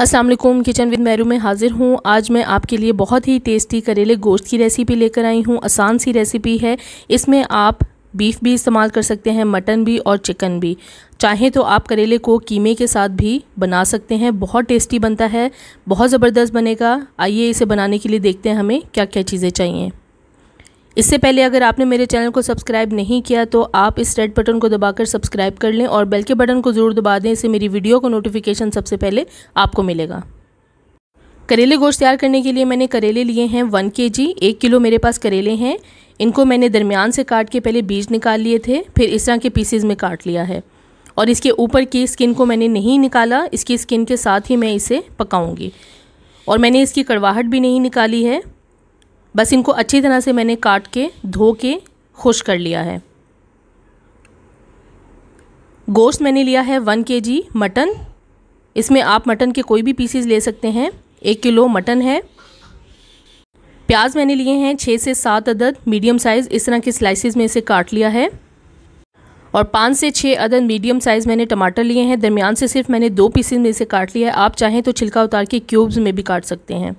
Aslam kitchen with मैरू में हाज़िर हूँ आज मैं आपके लिए बहुत ही टेस्टी करेले गोश्त की रेसिपी लेकर आई हूँ आसान सी रेसिपी है इसमें आप बीफ भी इस्तेमाल कर सकते हैं मटन भी और चिकन भी चाहें तो आप करेले को कीमे के साथ भी बना सकते हैं बहुत टेस्टी बनता है बहुत ज़बरदस्त बनेगा आइए इसे बनाने के लिए देखते हैं हमें क्या क्या चीज़ें चाहिए इससे पहले अगर आपने मेरे चैनल को सब्सक्राइब नहीं किया तो आप इस रेड बटन को दबाकर सब्सक्राइब कर लें और बेल के बटन को ज़रूर दबा दें इससे मेरी वीडियो को नोटिफिकेशन सबसे पहले आपको मिलेगा करेले गोश्त तैयार करने के लिए मैंने करेले लिए हैं वन के जी एक किलो मेरे पास करेले हैं इनको मैंने दरमियान से काट के पहले बीज निकाल लिए थे फिर इस तरह के पीसेज में काट लिया है और इसके ऊपर की स्किन को मैंने नहीं निकाला इसकी स्किन के साथ ही मैं इसे पकाऊंगी और मैंने इसकी कड़वाहट भी नहीं निकाली है बस इनको अच्छी तरह से मैंने काट के धो के खुश कर लिया है गोश्त मैंने लिया है वन के जी मटन इसमें आप मटन के कोई भी पीसीज ले सकते हैं एक किलो मटन है प्याज मैंने लिए हैं छः से सात अदद मीडियम साइज़ इस तरह के स्लाइसिस में इसे काट लिया है और पाँच से छः अदद मीडियम साइज़ मैंने टमाटर लिए हैं दरमियान से सिर्फ मैंने दो पीसीज में इसे काट लिया है आप चाहें तो छिलका उतार के क्यूब्स में भी काट सकते हैं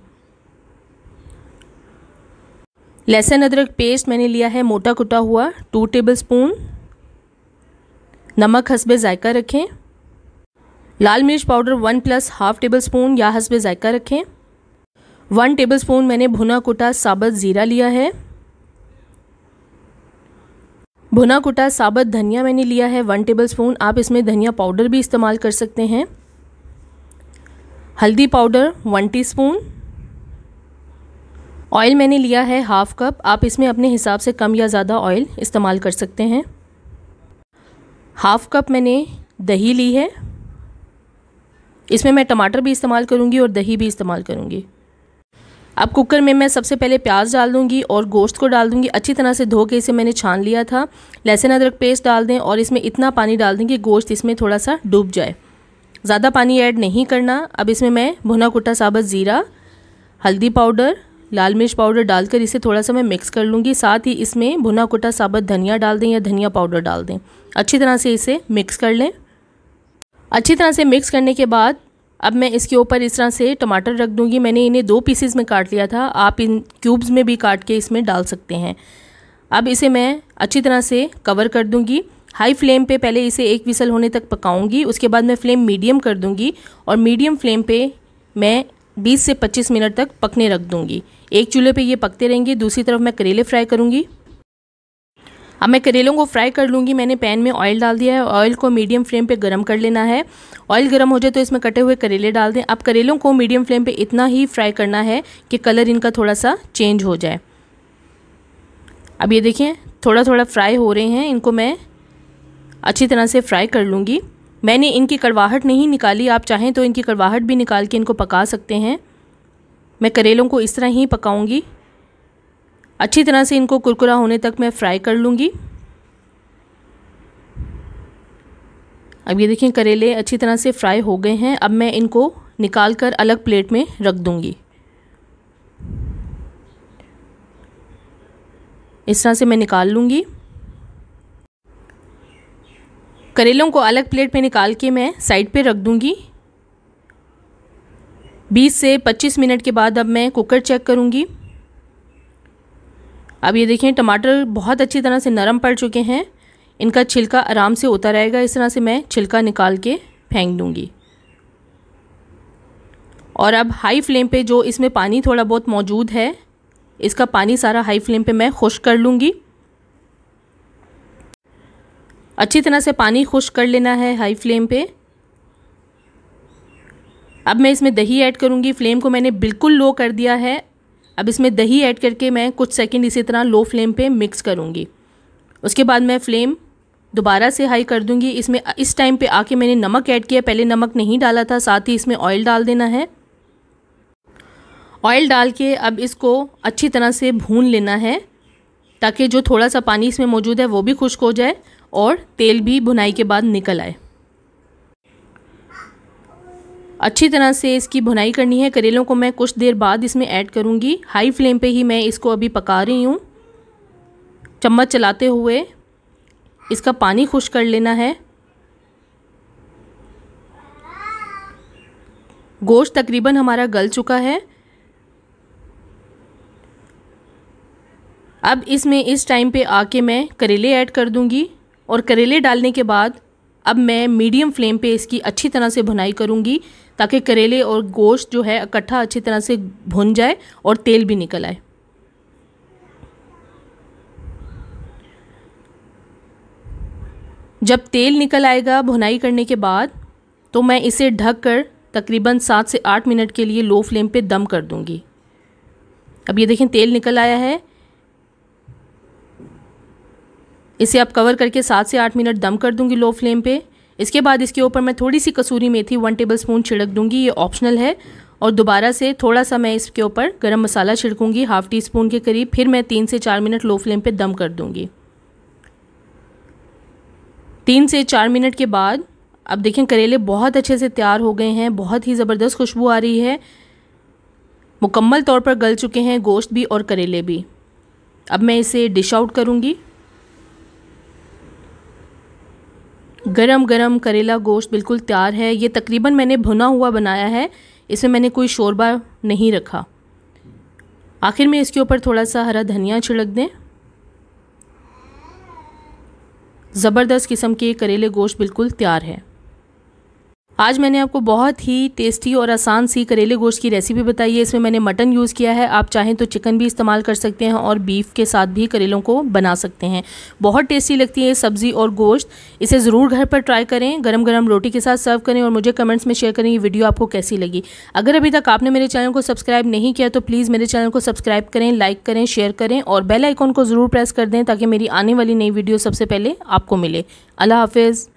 लहसुन अदरक पेस्ट मैंने लिया है मोटा कुटा हुआ टू टेबल स्पून नमक हसबे ज़ायका रखें लाल मिर्च powder one plus half tablespoon या हसबे ज़ायका रखें वन टेबल स्पून मैंने भुना कुटा साबत ज़ीरा लिया है भुना कुटा साबत धनिया मैंने लिया है वन टेबल स्पून आप इसमें धनिया पाउडर भी इस्तेमाल कर सकते हैं हल्दी पाउडर वन स्पून ऑयल मैंने लिया है हाफ़ कप आप इसमें अपने हिसाब से कम या ज़्यादा ऑयल इस्तेमाल कर सकते हैं हाफ़ कप मैंने दही ली है इसमें मैं टमाटर भी इस्तेमाल करूँगी और दही भी इस्तेमाल करूँगी अब कुकर में मैं सबसे पहले प्याज डाल दूँगी और गोश्त को डाल दूँगी अच्छी तरह से धो के इसे मैंने छान लिया था लहसुन अदरक पेस्ट डाल दें और इसमें इतना पानी डाल दें कि गोश्त इसमें थोड़ा सा डूब जाए ज़्यादा पानी ऐड नहीं करना अब इसमें मैं भुना कुटा साबत ज़ीरा हल्दी पाउडर लाल मिर्च पाउडर डालकर इसे थोड़ा सा मैं मिक्स कर लूँगी साथ ही इसमें भुना कुटा साबत धनिया डाल दें या धनिया पाउडर डाल दें अच्छी तरह से इसे मिक्स कर लें अच्छी तरह से मिक्स करने के बाद अब मैं इसके ऊपर इस तरह से टमाटर रख दूँगी मैंने इन्हें दो पीसेस में काट लिया था आप इन क्यूब्स में भी काट के इसमें डाल सकते हैं अब इसे मैं अच्छी तरह से कवर कर दूँगी हाई फ्लेम पे पहले इसे एक विसल होने तक पकाऊंगी उसके बाद मैं फ्लेम मीडियम कर दूंगी और मीडियम फ्लेम पे मैं 20 से 25 मिनट तक पकने रख दूंगी एक चूल्हे पे ये पकते रहेंगे दूसरी तरफ मैं करेले फ्राई करूँगी अब मैं करेलों को फ्राई कर लूँगी मैंने पैन में ऑयल डाल दिया है ऑयल को मीडियम फ्लेम पे गरम कर लेना है ऑयल गरम हो जाए तो इसमें कटे हुए करेले डाल दें अब करेलों को मीडियम फ्लेम पे इतना ही फ्राई करना है कि कलर इनका थोड़ा सा चेंज हो जाए अब ये देखें थोड़ा थोड़ा फ्राई हो रहे हैं इनको मैं अच्छी तरह से फ्राई कर लूँगी मैंने इनकी कड़वाहट नहीं निकाली आप चाहें तो इनकी कड़वाहट भी निकाल के इनको पका सकते हैं मैं करेलों को इस तरह ही पकाऊंगी अच्छी तरह से इनको कुरकुरा होने तक मैं फ्राई कर लूँगी अब ये देखिए करेले अच्छी तरह से फ्राई हो गए हैं अब मैं इनको निकाल कर अलग प्लेट में रख दूँगी इस तरह से मैं निकाल लूँगी करेलों को अलग प्लेट में निकाल के मैं साइड पे रख दूँगी 20 से 25 मिनट के बाद अब मैं कुकर चेक करूँगी अब ये देखें टमाटर बहुत अच्छी तरह से नरम पड़ चुके हैं इनका छिलका आराम से होता रहेगा इस तरह से मैं छिलका निकाल के फेंक दूँगी और अब हाई फ्लेम पे जो इसमें पानी थोड़ा बहुत मौजूद है इसका पानी सारा हाई फ्लेम पे मैं खुश कर लूँगी अच्छी तरह से पानी खुश कर लेना है हाई फ्लेम पे अब मैं इसमें दही ऐड करूँगी फ्लेम को मैंने बिल्कुल लो कर दिया है अब इसमें दही ऐड करके मैं कुछ सेकंड इसी तरह लो फ्लेम पे मिक्स करूँगी उसके बाद मैं फ्लेम दोबारा से हाई कर दूँगी इसमें इस टाइम पे आके मैंने नमक ऐड किया पहले नमक नहीं डाला था साथ ही इसमें ऑयल डाल देना है ऑयल डाल के अब इसको अच्छी तरह से भून लेना है ताकि जो थोड़ा सा पानी इसमें मौजूद है वो भी खुश्क हो जाए और तेल भी भुनाई के बाद निकल आए अच्छी तरह से इसकी भुनाई करनी है करेलों को मैं कुछ देर बाद इसमें ऐड करूंगी हाई फ्लेम पे ही मैं इसको अभी पका रही हूँ चम्मच चलाते हुए इसका पानी खुश कर लेना है गोश्त तकरीबन हमारा गल चुका है अब इसमें इस टाइम पे आके मैं करेले ऐड कर दूंगी और करेले डालने के बाद अब मैं मीडियम फ्लेम पे इसकी अच्छी तरह से भुनाई करूँगी ताकि करेले और गोश्त जो है इकट्ठा अच्छी तरह से भुन जाए और तेल भी निकल आए जब तेल निकल आएगा भुनाई करने के बाद तो मैं इसे ढक कर तकरीबन सात से आठ मिनट के लिए लो फ्लेम पे दम कर दूंगी अब ये देखें तेल निकल आया है इसे आप कवर करके सात से आठ मिनट दम कर दूंगी लो फ्लेम पे इसके बाद इसके ऊपर मैं थोड़ी सी कसूरी मेथी वन टेबल स्पून छिड़क दूंगी ये ऑप्शनल है और दोबारा से थोड़ा सा मैं इसके ऊपर गरम मसाला छिड़कूंगी हाफ़ टी स्पून के करीब फिर मैं तीन से चार मिनट लो फ्लेम पे दम कर दूंगी तीन से चार मिनट के बाद अब देखें करेले बहुत अच्छे से तैयार हो गए हैं बहुत ही ज़बरदस्त खुशबू आ रही है मुकम्मल तौर पर गल चुके हैं गोश्त भी और करेले भी अब मैं इसे डिश आउट करूँगी गरम गरम करेला गोश्त बिल्कुल तैयार है ये तकरीबन मैंने भुना हुआ बनाया है इसमें मैंने कोई शोरबा नहीं रखा आखिर में इसके ऊपर थोड़ा सा हरा धनिया छिड़क दें ज़बरदस्त किस्म के करेले गोश्त बिल्कुल तैयार है आज मैंने आपको बहुत ही टेस्टी और आसान सी करेले गोश्त की रेसिपी बताई है इसमें मैंने मटन यूज़ किया है आप चाहें तो चिकन भी इस्तेमाल कर सकते हैं और बीफ के साथ भी करेलों को बना सकते हैं बहुत टेस्टी लगती है सब्ज़ी और गोश्त इसे ज़रूर घर पर ट्राई करें गरम गरम रोटी के साथ सर्व करें और मुझे कमेंट्स में शेयर करें ये वीडियो आपको कैसी लगी अगर अभी तक आपने मेरे चैनल को सब्सक्राइब नहीं किया तो प्लीज़ मेरे चैनल को सब्सक्राइब करें लाइक करें शेयर करें और बेल आइकॉन को ज़रूर प्रेस कर दें ताकि मेरी आने वाली नई वीडियो सबसे पहले आपको मिले अल्लाह हाफिज़